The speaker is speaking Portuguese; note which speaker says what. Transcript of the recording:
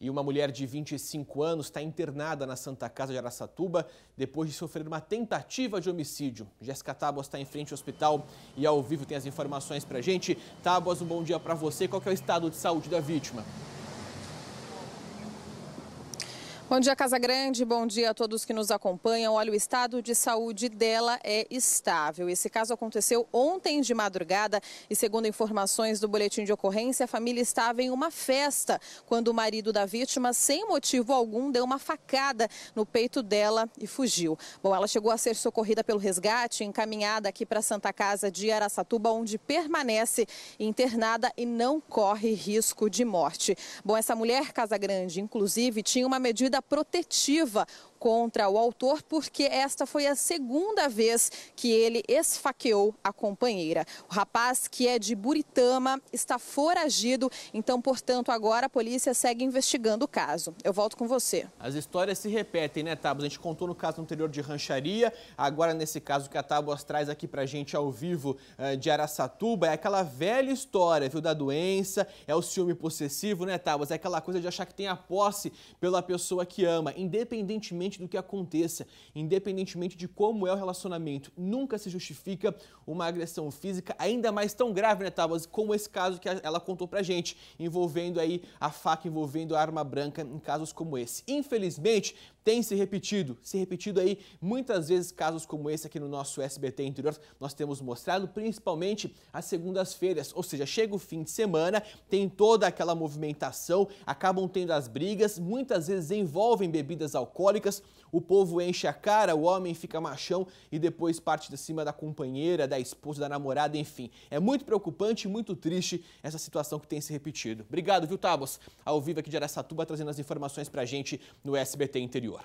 Speaker 1: E uma mulher de 25 anos está internada na Santa Casa de Araçatuba depois de sofrer uma tentativa de homicídio. Jéssica Tábuas está em frente ao hospital e ao vivo tem as informações para gente. Tábuas, um bom dia para você. Qual é o estado de saúde da vítima?
Speaker 2: Bom dia, Casa Grande. Bom dia a todos que nos acompanham. Olha, o estado de saúde dela é estável. Esse caso aconteceu ontem de madrugada e, segundo informações do boletim de ocorrência, a família estava em uma festa quando o marido da vítima, sem motivo algum, deu uma facada no peito dela e fugiu. Bom, ela chegou a ser socorrida pelo resgate, encaminhada aqui para a Santa Casa de Aracatuba, onde permanece internada e não corre risco de morte. Bom, essa mulher, Casa Grande, inclusive, tinha uma medida medida protetiva contra o autor, porque esta foi a segunda vez que ele esfaqueou a companheira. O rapaz, que é de Buritama, está foragido, então, portanto, agora a polícia segue investigando o caso. Eu volto com você.
Speaker 1: As histórias se repetem, né, Tábuas? A gente contou no caso anterior de rancharia, agora nesse caso que a Tábuas traz aqui pra gente ao vivo eh, de Araçatuba, é aquela velha história, viu, da doença, é o ciúme possessivo, né, Tábuas? É aquela coisa de achar que tem a posse pela pessoa que ama, independentemente independente do que aconteça, independentemente de como é o relacionamento, nunca se justifica uma agressão física, ainda mais tão grave, né, Tavas, como esse caso que ela contou pra gente, envolvendo aí a faca, envolvendo a arma branca em casos como esse. Infelizmente, tem se repetido, se repetido aí muitas vezes casos como esse aqui no nosso SBT interior, nós temos mostrado, principalmente as segundas-feiras, ou seja, chega o fim de semana, tem toda aquela movimentação, acabam tendo as brigas, muitas vezes envolvem bebidas alcoólicas, o povo enche a cara, o homem fica machão e depois parte de cima da companheira, da esposa, da namorada, enfim. É muito preocupante e muito triste essa situação que tem se repetido. Obrigado, viu, Tabos? Ao vivo aqui de Aracatuba, trazendo as informações pra gente no SBT Interior.